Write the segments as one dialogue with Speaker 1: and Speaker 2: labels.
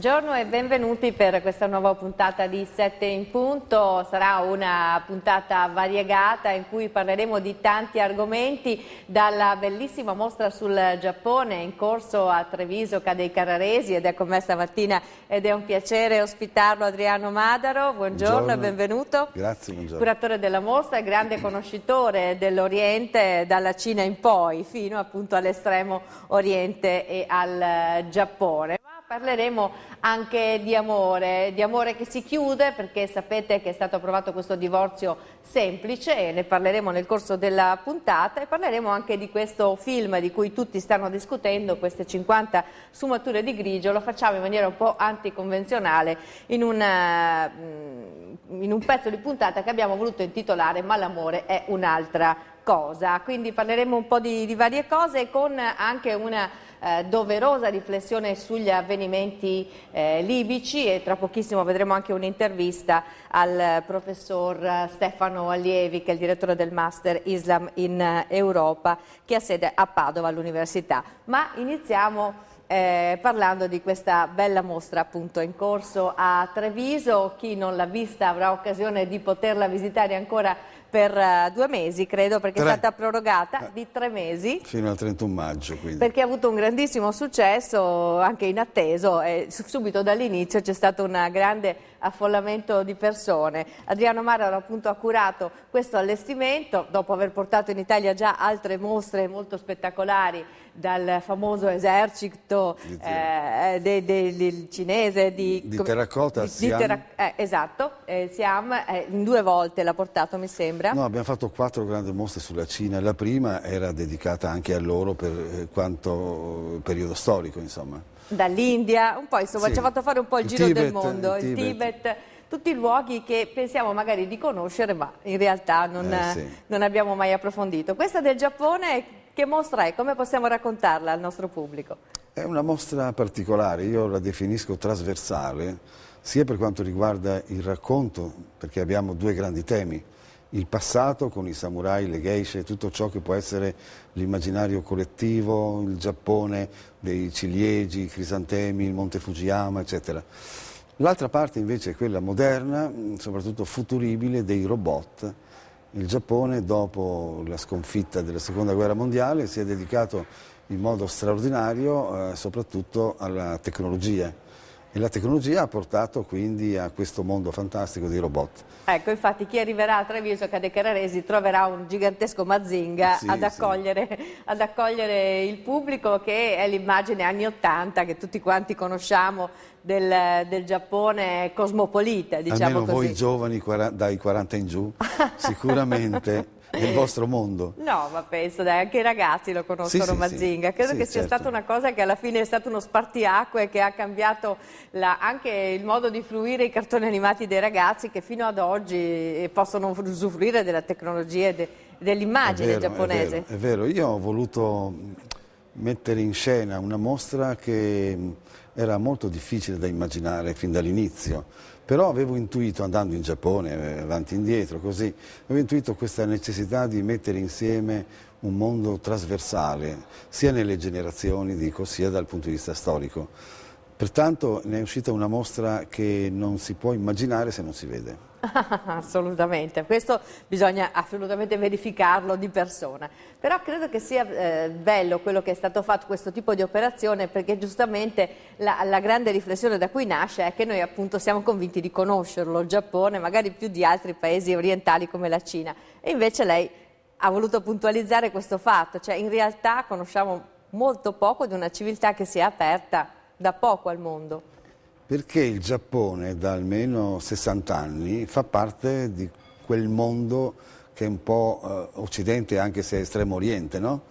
Speaker 1: Buongiorno e benvenuti per questa nuova puntata di 7 in punto. Sarà una puntata variegata in cui parleremo di tanti argomenti, dalla bellissima mostra sul Giappone in corso a Treviso Cadei Carraresi ed è con ecco me stamattina ed è un piacere ospitarlo Adriano Madaro. Buongiorno, e benvenuto.
Speaker 2: Grazie, buongiorno. Curatore
Speaker 1: della mostra, grande conoscitore dell'Oriente dalla Cina in poi, fino appunto all'estremo Oriente e al Giappone. Parleremo anche di amore, di amore che si chiude perché sapete che è stato approvato questo divorzio semplice e ne parleremo nel corso della puntata e parleremo anche di questo film di cui tutti stanno discutendo, queste 50 sfumature di grigio, lo facciamo in maniera un po' anticonvenzionale in, una, mm, in un pezzo di puntata che abbiamo voluto intitolare Ma l'amore è un'altra cosa, quindi parleremo un po' di, di varie cose con anche una eh, doverosa riflessione sugli avvenimenti eh, libici e tra pochissimo vedremo anche un'intervista al professor Stefano Allievi che è il direttore del Master Islam in eh, Europa che ha sede a Padova all'Università. Ma iniziamo eh, parlando di questa bella mostra appunto in corso a Treviso. Chi non l'ha vista avrà occasione di poterla visitare ancora per eh, due mesi, credo, perché tre. è stata prorogata eh. di tre mesi.
Speaker 2: Fino al 31 maggio, quindi. Perché
Speaker 1: ha avuto un grandissimo successo, anche inatteso, e subito dall'inizio c'è stato un grande affollamento di persone. Adriano Mararo appunto ha curato questo allestimento, dopo aver portato in Italia già altre mostre molto spettacolari dal famoso esercito eh, de, de, cinese di, di
Speaker 2: terracotta, di, Siam. Di terra,
Speaker 1: eh, esatto, eh, Siam eh, in due volte l'ha portato mi sembra. No,
Speaker 2: abbiamo fatto quattro grandi mostre sulla Cina, la prima era dedicata anche a loro per eh, quanto eh, periodo storico insomma.
Speaker 1: Dall'India, un po' insomma sì. ci ha fatto fare un po' il, il giro Tibet, del mondo, il, il Tibet. Tibet tutti luoghi che pensiamo magari di conoscere ma in realtà non, eh sì. non abbiamo mai approfondito. Questa del Giappone che mostra è? Come possiamo raccontarla al nostro pubblico?
Speaker 2: È una mostra particolare, io la definisco trasversale, sia per quanto riguarda il racconto, perché abbiamo due grandi temi, il passato con i samurai, le geishe, tutto ciò che può essere l'immaginario collettivo, il Giappone, dei ciliegi, i crisantemi, il monte Fujiyama, eccetera. L'altra parte invece è quella moderna, soprattutto futuribile, dei robot il Giappone, dopo la sconfitta della Seconda Guerra Mondiale, si è dedicato in modo straordinario eh, soprattutto alla tecnologia la tecnologia ha portato quindi a questo mondo fantastico di robot.
Speaker 1: Ecco, infatti chi arriverà a Treviso, a Cadecararesi, troverà un gigantesco Mazinga sì, ad, accogliere, sì. ad, accogliere, il pubblico che è l'immagine anni 80 che tutti quanti conosciamo del, del Giappone cosmopolita, diciamo Almeno così. voi
Speaker 2: giovani dai 40 in giù, sicuramente nel vostro mondo.
Speaker 1: No, ma penso, dai, anche i ragazzi lo conoscono sì, sì, Mazinga. Credo sì, che sia certo. stata una cosa che alla fine è stato uno spartiacque che ha cambiato la, anche il modo di fruire i cartoni animati dei ragazzi che fino ad oggi eh, possono usufruire della tecnologia e de, dell'immagine è vero, giapponese. È vero,
Speaker 2: è vero, io ho voluto mettere in scena una mostra che era molto difficile da immaginare fin dall'inizio, però avevo intuito, andando in Giappone, eh, avanti e indietro, così, avevo intuito questa necessità di mettere insieme un mondo trasversale, sia nelle generazioni, dico, sia dal punto di vista storico. Pertanto ne è uscita una mostra che non si può immaginare se non si vede.
Speaker 1: assolutamente, questo bisogna assolutamente verificarlo di persona, però credo che sia eh, bello quello che è stato fatto questo tipo di operazione perché giustamente la, la, grande riflessione da cui nasce è che noi appunto siamo convinti di conoscerlo, il Giappone magari più di altri paesi orientali come la Cina e invece lei ha voluto puntualizzare questo fatto, cioè in realtà conosciamo molto poco di una civiltà che si è aperta da poco al mondo
Speaker 2: perché il Giappone da almeno 60 anni fa parte di quel mondo che è un po' eh, occidente anche se è estremo oriente, no?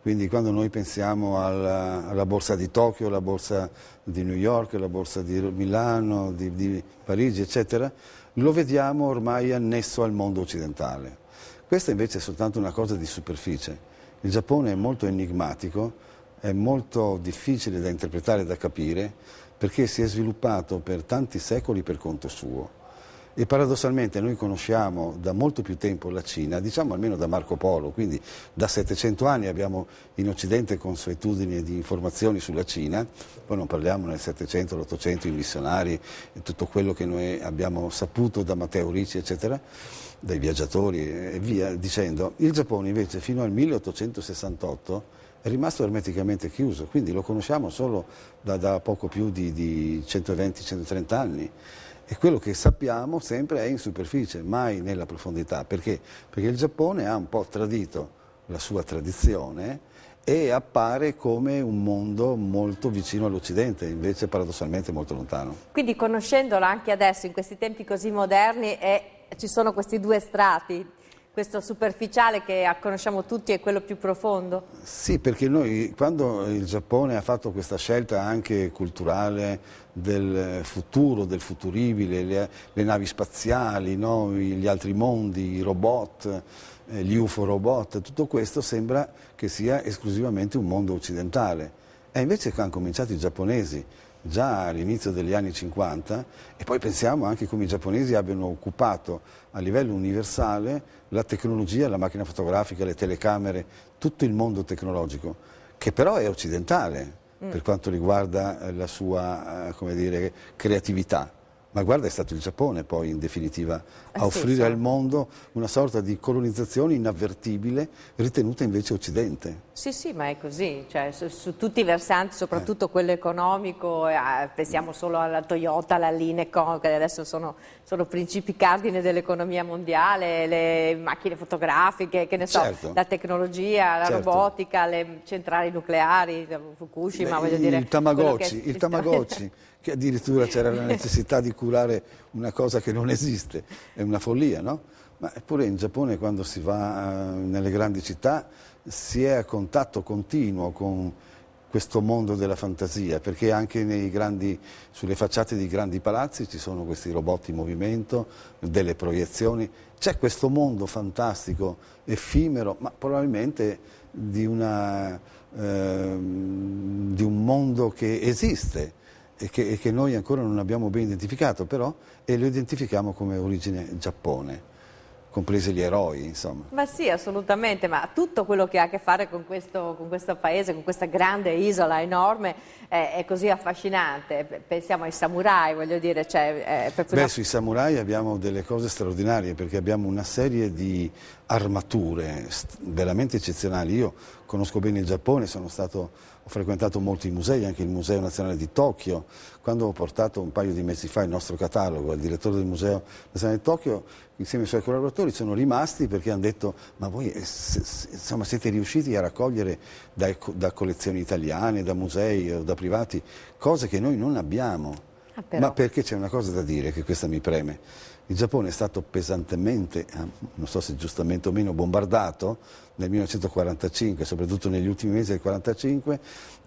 Speaker 2: Quindi quando noi pensiamo alla, alla, borsa di Tokyo, alla borsa di New York, alla borsa di Milano, di, di Parigi, eccetera, lo vediamo ormai annesso al mondo occidentale. Questa invece è soltanto una cosa di superficie. Il Giappone è molto enigmatico, è molto difficile da interpretare e da capire perché si è sviluppato per tanti secoli per conto suo. E paradossalmente noi conosciamo da molto più tempo la Cina, diciamo almeno da Marco Polo, quindi da 700 anni abbiamo in Occidente consuetudini di informazioni sulla Cina, poi non parliamo nel 700, l'800, i missionari, tutto quello che noi abbiamo saputo da Matteo Ricci, eccetera, dai viaggiatori e via dicendo. Il Giappone invece fino al 1868 è rimasto ermeticamente chiuso, quindi lo conosciamo solo da, da poco più di, di 120-130 anni e quello che sappiamo sempre è in superficie, mai nella profondità. Perché? Perché il Giappone ha un po' tradito la sua tradizione e appare come un mondo molto vicino all'Occidente, invece paradossalmente molto lontano.
Speaker 1: Quindi conoscendolo anche adesso, in questi tempi così moderni, è, ci sono questi due strati questo superficiale che conosciamo tutti è quello più profondo?
Speaker 2: Sì, perché noi quando il Giappone ha fatto questa scelta anche culturale del futuro, del futuribile, le, le navi spaziali, no? gli altri mondi, i robot, eh, gli UFO robot, tutto questo sembra che sia esclusivamente un mondo occidentale. E invece hanno cominciato i giapponesi già all'inizio degli anni 50 e poi pensiamo anche come i giapponesi abbiano occupato a livello universale la tecnologia, la macchina fotografica, le telecamere, tutto il mondo tecnologico, che però è occidentale mm. per quanto riguarda la sua eh, dire, creatività. Ma guarda, è stato il Giappone poi in definitiva eh a offrire al mondo una sorta di colonizzazione inavvertibile, ritenuta invece occidente.
Speaker 1: Sì, sì, ma è così, cioè, su, su, tutti i versanti, soprattutto eh. quello economico, eh, pensiamo solo alla Toyota, alla Linecon, che adesso sono, sono principi cardine dell'economia mondiale, le macchine fotografiche, che ne so, certo. la tecnologia, la certo. robotica, le centrali nucleari, Fukushima, Beh, voglio il dire. Tamagotchi, che, il Tamagotchi.
Speaker 2: che addirittura c'era la necessità di curare una cosa che non esiste, è una follia, no? Ma eppure in Giappone quando si va eh, nelle grandi città si è a contatto continuo con questo mondo della fantasia, perché anche grandi, sulle facciate di grandi palazzi ci sono questi robot in movimento, delle proiezioni, c'è questo mondo fantastico, effimero, ma probabilmente di, una, eh, di un mondo che esiste e che, e che, noi ancora non abbiamo ben identificato però e lo identifichiamo come origine Giappone compresi gli eroi insomma.
Speaker 1: Ma sì assolutamente, ma tutto quello che ha a che fare con questo, con questo paese, con questa grande isola enorme è, è così affascinante, pensiamo ai samurai voglio dire. Cioè, Beh sui
Speaker 2: samurai abbiamo delle cose straordinarie perché abbiamo una serie di armature veramente eccezionali. Io conosco bene il Giappone, stato, ho frequentato molti musei, anche il Museo Nazionale di Tokyo. Quando ho portato un paio di mesi fa il nostro catalogo al direttore del Museo Nazionale di Tokyo, insieme ai suoi collaboratori sono rimasti perché hanno detto ma voi eh, insomma, siete riusciti a raccogliere da, da collezioni italiane, da musei o da privati cose che noi non abbiamo. Ah, ma perché c'è una cosa da dire che questa mi preme il Giappone è stato pesantemente, eh, non so se giustamente o meno, bombardato nel 1945, soprattutto negli ultimi mesi del 1945.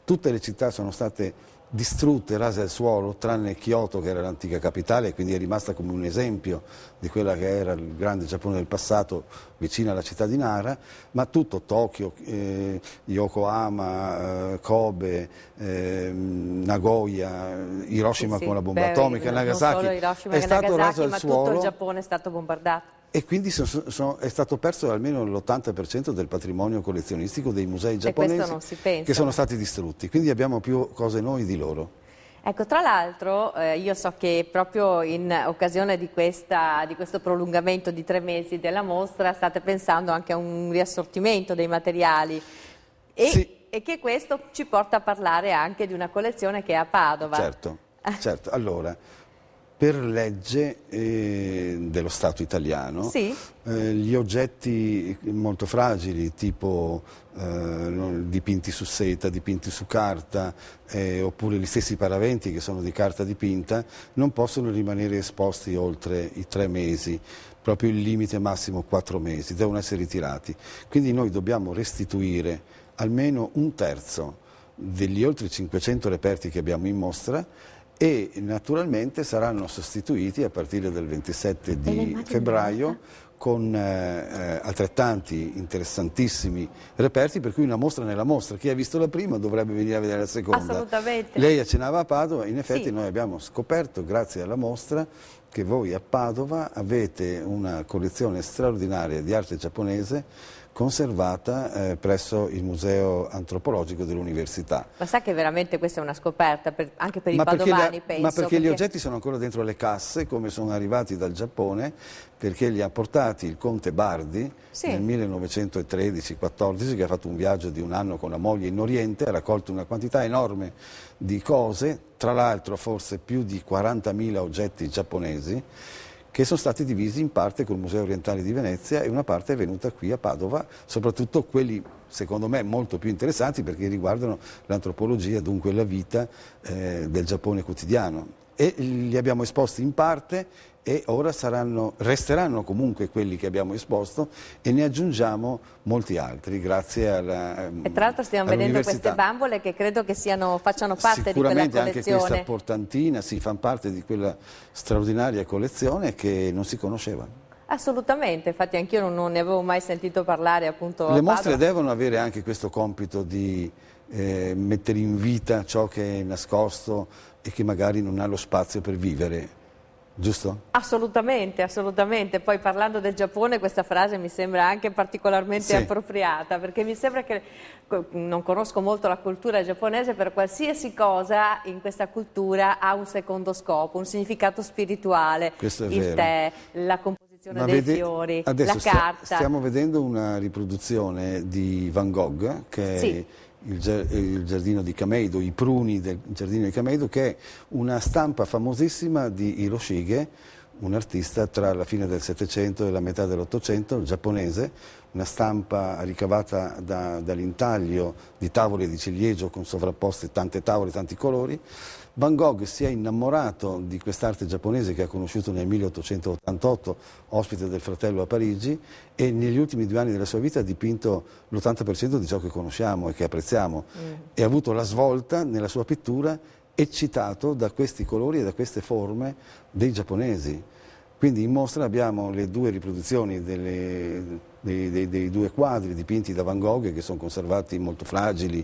Speaker 2: Tutte le città sono state distrutte rase al suolo, tranne Kyoto che era l'antica capitale e quindi è rimasta come un esempio di quella che era il grande Giappone del passato vicino alla città di Nara, ma tutto Tokyo, eh, Yokohama, eh, Kobe, eh, Nagoya, Hiroshima sì, sì, con la bomba beh, atomica, Nagasaki, è stato Nagasaki, raso al ma suolo. tutto il
Speaker 1: Giappone è stato bombardato.
Speaker 2: E quindi so, so, è stato perso almeno l'80% del patrimonio collezionistico dei musei giapponesi che sono stati distrutti, quindi abbiamo più cose noi di loro.
Speaker 1: Ecco, tra l'altro eh, io so che proprio in occasione di, questa, di, questo prolungamento di tre mesi della mostra state pensando anche a un riassortimento dei materiali e, sì. e che questo ci porta a parlare anche di una collezione che è a Padova. Certo,
Speaker 2: certo. allora per legge eh, dello Stato italiano sì. eh, gli oggetti molto fragili tipo eh, dipinti su seta, dipinti su carta eh, oppure gli stessi paraventi che sono di carta dipinta non possono rimanere esposti oltre i tre mesi proprio il limite massimo quattro mesi, devono essere ritirati quindi noi dobbiamo restituire almeno un terzo degli oltre 500 reperti che abbiamo in mostra e naturalmente saranno sostituiti a partire dal 27 di febbraio con eh, eh, altrettanti interessantissimi reperti, per cui una mostra nella mostra. Chi ha visto la prima dovrebbe venire a vedere la seconda.
Speaker 1: Assolutamente. Lei
Speaker 2: accennava a Padova, in effetti sì. noi abbiamo scoperto, grazie alla mostra, che voi a Padova avete una collezione straordinaria di arte giapponese conservata eh, presso il Museo Antropologico dell'Università.
Speaker 1: Ma sa che veramente questa è una scoperta per, anche per ma i padovani, le, penso. Ma perché, perché, gli
Speaker 2: oggetti sono ancora dentro le casse, come sono arrivati dal Giappone, perché li ha portati il conte Bardi sì. nel 1913-14, che ha fatto un viaggio di un anno con la moglie in Oriente, ha raccolto una quantità enorme di cose, tra l'altro forse più di 40.000 oggetti giapponesi, che sono stati divisi in parte col Museo Orientale di Venezia e una parte è venuta qui a Padova, soprattutto quelli secondo me molto più interessanti perché riguardano l'antropologia, dunque la vita eh, del Giappone quotidiano. E li abbiamo esposti in parte e ora saranno, resteranno comunque quelli che abbiamo esposto e ne aggiungiamo molti altri grazie alla ehm, E tra l'altro
Speaker 1: stiamo vedendo queste bambole che credo che siano, facciano parte di quella collezione. Sicuramente anche questa
Speaker 2: portantina si fa parte di quella straordinaria collezione che non si conosceva.
Speaker 1: Assolutamente, infatti anch'io non, non, ne avevo mai sentito parlare appunto. Le mostre
Speaker 2: devono avere anche questo compito di eh, mettere in vita ciò che è nascosto e che magari non ha lo spazio per vivere giusto?
Speaker 1: Assolutamente, assolutamente. Poi parlando del Giappone questa frase mi sembra anche particolarmente sì. appropriata perché mi sembra che non conosco molto la cultura giapponese, però qualsiasi cosa in questa cultura ha un secondo scopo, un significato spirituale,
Speaker 2: il tè,
Speaker 1: la composizione ma dei vede, fiori, la carta. Sta, stiamo
Speaker 2: vedendo una riproduzione di Van Gogh che sì il, giardino di Kameido, i pruni del giardino di Kameido, che è una stampa famosissima di Hiroshige, un artista tra la fine del Settecento e la metà dell'Ottocento, giapponese, una stampa ricavata da, dall'intaglio di tavole di ciliegio con sovrapposte tante tavole, tanti colori, Van Gogh si è innamorato di quest'arte giapponese che ha conosciuto nel 1888, ospite del fratello a Parigi, e negli ultimi due anni della sua vita ha dipinto l'80% di ciò che conosciamo e che apprezziamo. Mm. E ha avuto la svolta nella sua pittura eccitato da questi colori e da queste forme dei giapponesi. Quindi in mostra abbiamo le due riproduzioni delle dei, dei, dei, due quadri dipinti da Van Gogh che sono conservati molto fragili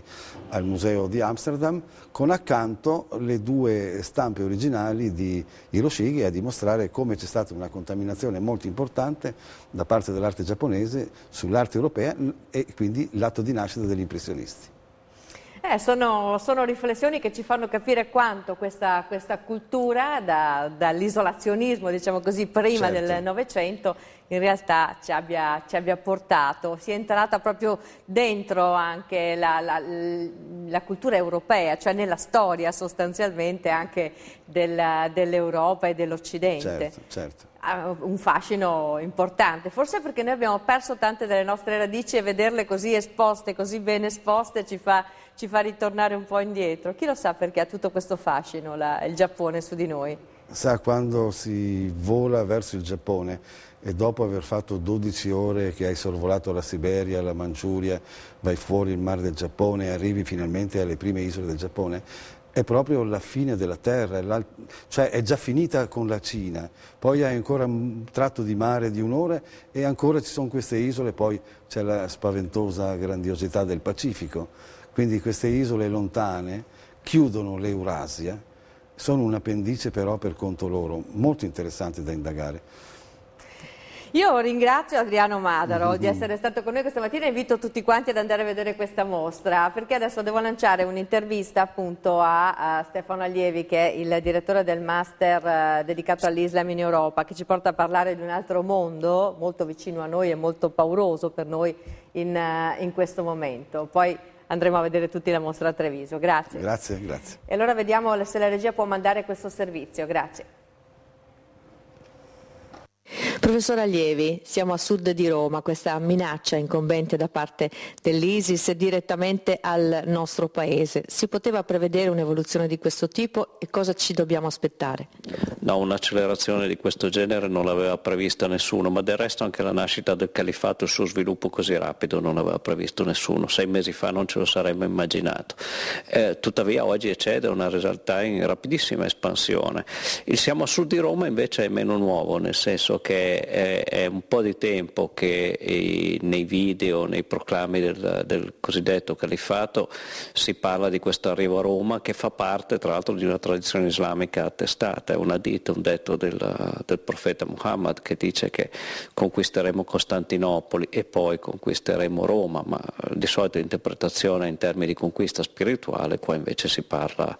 Speaker 2: al museo di Amsterdam, con accanto le due stampe originali di Hiroshige a dimostrare come c'è stata una contaminazione molto importante da parte dell'arte giapponese sull'arte europea e quindi l'atto di nascita degli impressionisti.
Speaker 1: Eh, sono, sono, riflessioni che ci fanno capire quanto questa, questa cultura da, dall'isolazionismo, diciamo così, prima certo. del Novecento in realtà ci abbia, ci abbia, portato, si è entrata proprio dentro anche la, la, la cultura europea, cioè nella storia sostanzialmente anche del, dell'Europa e dell'Occidente. Certo, certo. un fascino importante, forse perché noi abbiamo perso tante delle nostre radici e vederle così esposte, così ben esposte ci fa ci fa ritornare un po' indietro. Chi lo sa perché ha tutto questo fascino la, il Giappone su di noi?
Speaker 2: Sa, quando si vola verso il Giappone e dopo aver fatto 12 ore che hai sorvolato la Siberia, la Manciuria, vai fuori il mare del Giappone e arrivi finalmente alle prime isole del Giappone, è proprio la fine della terra, cioè è già finita con la Cina, poi hai ancora un tratto di mare di un'ora e ancora ci sono queste isole, poi c'è la spaventosa grandiosità del Pacifico quindi queste isole lontane chiudono l'Eurasia, sono un'appendice però per conto loro, molto interessante da indagare.
Speaker 1: Io ringrazio Adriano Madaro di mm-hmm. essere stato con noi questa mattina e invito tutti quanti ad andare a vedere questa mostra perché adesso devo lanciare un'intervista appunto a, a, Stefano Allievi che è il direttore del master eh, dedicato all'Islam in Europa che ci porta a parlare di un altro mondo molto vicino a noi e molto pauroso per noi in, eh, in questo momento. Poi andremo a vedere tutti la mostra a Treviso. Grazie.
Speaker 2: Grazie, grazie.
Speaker 1: E allora vediamo se la regia può mandare questo servizio. Grazie. Professor Allievi, siamo a sud di Roma, questa minaccia incombente da parte dell'ISIS direttamente al nostro paese. Si poteva prevedere un'evoluzione di questo tipo e cosa ci dobbiamo aspettare?
Speaker 3: No, un'accelerazione di questo genere non l'aveva prevista nessuno, ma del resto anche la nascita del califato e il suo sviluppo così rapido non l'aveva previsto nessuno. Sei mesi fa non ce lo saremmo immaginato. Eh, tuttavia oggi eccede una realtà in rapidissima espansione. Il siamo a sud di Roma invece è meno nuovo, nel senso che è, è un po' di tempo che i, eh, nei video, nei proclami del, del cosiddetto califfato si parla di questo arrivo a Roma che fa parte tra l'altro di una tradizione islamica attestata, è una dita, un detto del, del profeta Muhammad che dice che conquisteremo Costantinopoli e poi conquisteremo Roma, ma eh, di solito l'interpretazione in termini di conquista spirituale qua invece si parla,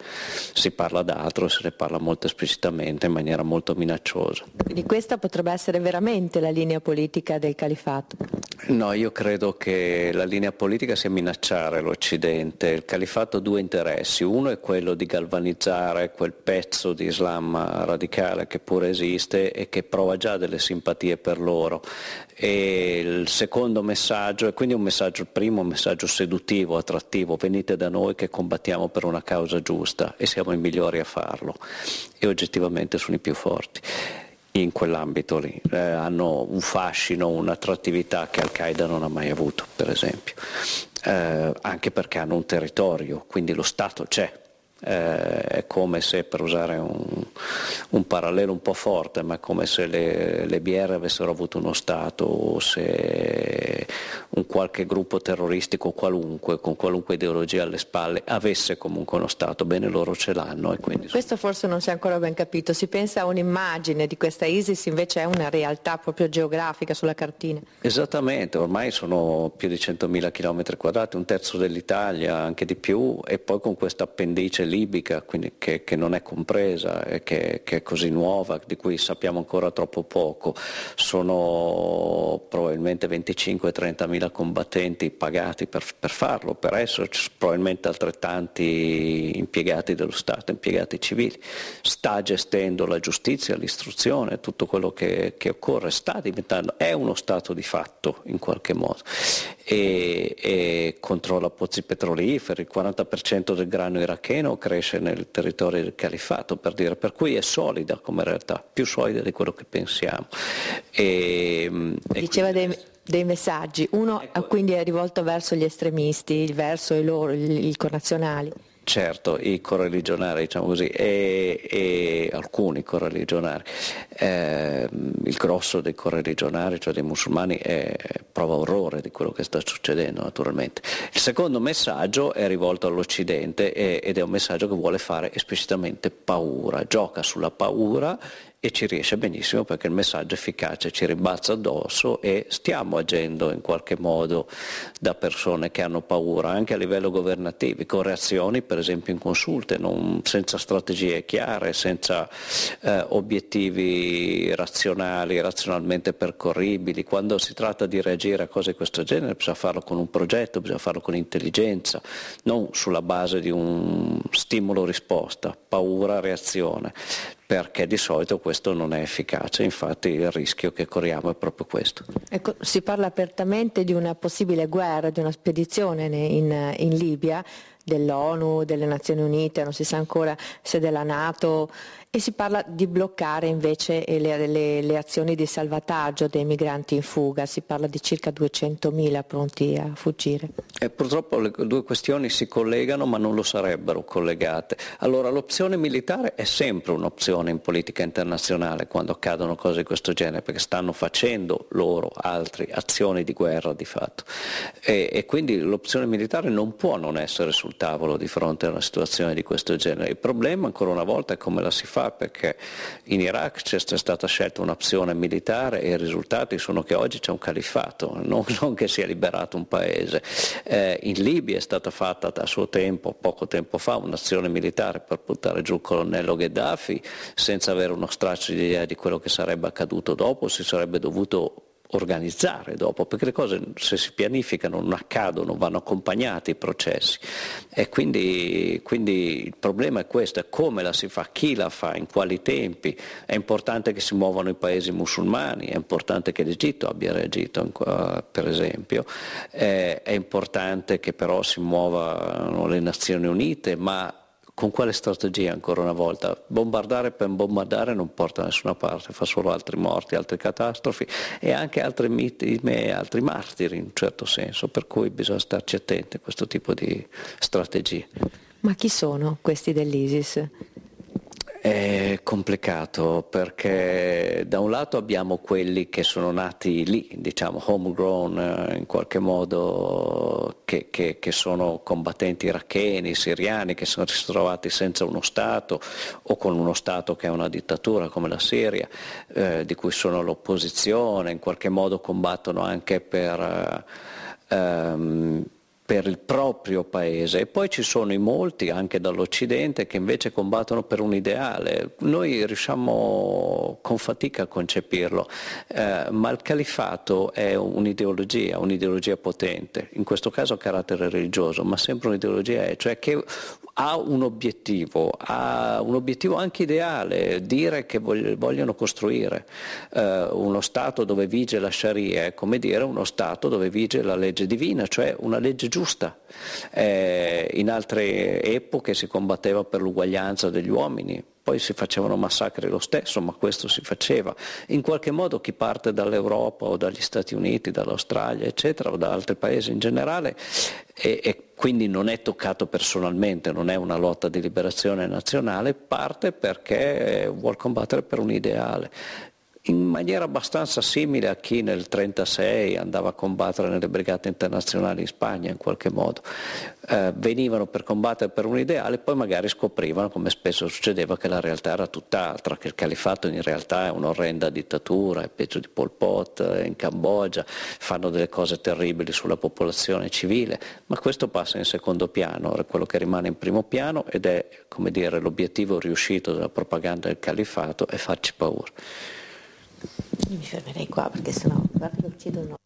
Speaker 3: si parla d'altro, se ne parla molto esplicitamente in maniera molto minacciosa.
Speaker 1: Quindi questa potrebbe essere essere veramente la linea politica del califato?
Speaker 3: No, io credo che la linea politica sia minacciare l'Occidente. Il califato ha due interessi. Uno è quello di galvanizzare quel pezzo di Islam radicale che pure esiste e che prova già delle simpatie per loro. E il secondo messaggio, e quindi un messaggio, il primo un messaggio seduttivo, attrattivo, venite da noi che combattiamo per una causa giusta e siamo i migliori a farlo e oggettivamente sono i più forti in quell'ambito lì, eh, hanno un fascino, un'attrattività che Al-Qaeda non ha mai avuto, per esempio, eh, anche perché hanno un territorio, quindi lo Stato c'è, eh, è come se, per usare un, un, parallelo un po' forte, ma è come se le, le BR avessero avuto uno Stato o se un qualche gruppo terroristico qualunque, con qualunque ideologia alle spalle, avesse comunque uno Stato, bene loro ce l'hanno. E Quindi...
Speaker 1: Questo forse non si è ancora ben capito, si pensa a un'immagine di questa ISIS, invece è una realtà proprio geografica sulla cartina.
Speaker 3: Esattamente, ormai sono più di 100.000 km quadrati, un terzo dell'Italia, anche di più, e poi con questa appendice libica quindi, che, che, non è compresa e che, che, è così nuova, di cui sappiamo ancora troppo poco. Sono probabilmente 25-30 mila combattenti pagati per, per farlo, per esserci probabilmente altrettanti impiegati dello Stato, impiegati civili. Sta gestendo la giustizia, l'istruzione, tutto quello che, che occorre, sta diventando, è uno Stato di fatto in qualche modo. E, e controlla pozzi petroliferi, il 40% del grano iracheno cresce nel territorio del califfato, per dire, per cui è solida come realtà, più solida di quello che pensiamo. E, mm,
Speaker 1: Diceva quindi... dei, dei messaggi, uno ecco. quindi è rivolto verso gli estremisti, verso i loro, i connazionali.
Speaker 3: Certo, i correligionari, diciamo così, e, e alcuni correligionari. Eh, il grosso dei correligionari, cioè dei musulmani, è, prova orrore di quello che sta succedendo naturalmente. Il secondo messaggio è rivolto all'Occidente e, ed è un messaggio che vuole fare esplicitamente paura, gioca sulla paura e ci riesce benissimo perché il messaggio efficace ci rimbalza addosso e stiamo agendo in qualche modo da persone che hanno paura anche a livello governativo, con reazioni per esempio in consulte, non, senza strategie chiare, senza eh, obiettivi razionali, razionalmente percorribili. Quando si tratta di reagire a cose di questo genere bisogna farlo con un progetto, bisogna farlo con intelligenza, non sulla base di un stimolo risposta, paura, reazione perché di solito questo non è efficace, infatti il rischio che corriamo è proprio questo.
Speaker 1: Ecco, si parla apertamente di una possibile guerra, di una spedizione in, in Libia dell'ONU, delle Nazioni Unite, non si sa ancora se della Nato e si parla di bloccare invece eh, le, le, le azioni di salvataggio dei migranti in fuga, si parla di circa 200.000 pronti a fuggire.
Speaker 3: E eh, purtroppo le due questioni si collegano ma non lo sarebbero collegate. Allora l'opzione militare è sempre un'opzione in politica internazionale quando accadono cose di questo genere, perché stanno facendo loro altre azioni di guerra di fatto. E, e quindi l'opzione militare non può non essere sul tavolo di fronte a una situazione di questo genere. Il problema ancora una volta è come la si fa fa perché in Iraq c'è stata scelta un'opzione militare e i risultati sono che oggi c'è un califfato, non, non che sia liberato un paese. Eh, in Libia è stata fatta a suo tempo, poco tempo fa, un'azione militare per buttare giù il colonnello Gheddafi senza avere uno straccio di idea di quello che sarebbe accaduto dopo, si sarebbe dovuto organizzare dopo, perché le cose se si pianificano non accadono, vanno accompagnati i processi e quindi, quindi, il problema è questo, è come la si fa, chi la fa, in quali tempi, è importante che si muovano i paesi musulmani, è importante che l'Egitto abbia reagito per esempio, eh, è importante che però si muovano le Nazioni Unite, ma con quale strategia ancora una volta? Bombardare per bombardare non porta a nessuna parte, fa solo altri morti, altre catastrofi e anche altre vittime altri martiri in un certo senso, per cui bisogna starci attenti a questo tipo di strategie.
Speaker 1: Ma chi sono questi dell'ISIS?
Speaker 3: È complicato perché da un lato abbiamo quelli che sono nati lì, diciamo homegrown eh, in qualche modo, che, che, che sono combattenti iracheni, siriani, che sono ritrovati senza uno Stato o con uno Stato che è una dittatura come la Siria, eh, di cui sono l'opposizione, in qualche modo combattono anche per... Eh, um, per il proprio paese e poi ci sono i molti anche dall'Occidente che invece combattono per un ideale. Noi riusciamo con fatica a concepirlo, eh, ma il califato è un'ideologia, un'ideologia potente, in questo caso a carattere religioso, ma sempre un'ideologia è, cioè che ha un obiettivo, ha un obiettivo anche ideale, dire che vogliono costruire eh, uno Stato dove vige la Sharia, è come dire uno Stato dove vige la legge divina, cioè una legge giusta. Eh, in altre epoche si combatteva per l'uguaglianza degli uomini, poi si facevano massacri lo stesso, ma questo si faceva. In qualche modo chi parte dall'Europa o dagli Stati Uniti, dall'Australia, eccetera, o da altri paesi in generale, e, e quindi non è toccato personalmente, non è una lotta di liberazione nazionale, parte perché vuole combattere per un ideale in maniera abbastanza simile a chi nel 1936 andava a combattere nelle brigate internazionali in Spagna in qualche modo. Eh, venivano per combattere per un ideale e poi magari scoprivano, come spesso succedeva, che la realtà era tutt'altra, che il califato in realtà è un'orrenda dittatura, è peggio di Pol Pot, in Cambogia, fanno delle cose terribili sulla popolazione civile, ma questo passa in secondo piano, è quello che rimane in primo piano ed è come dire, l'obiettivo riuscito della propaganda del califato è farci paura.
Speaker 1: Io mi fermerei qua perché sennò guarda che chiedono.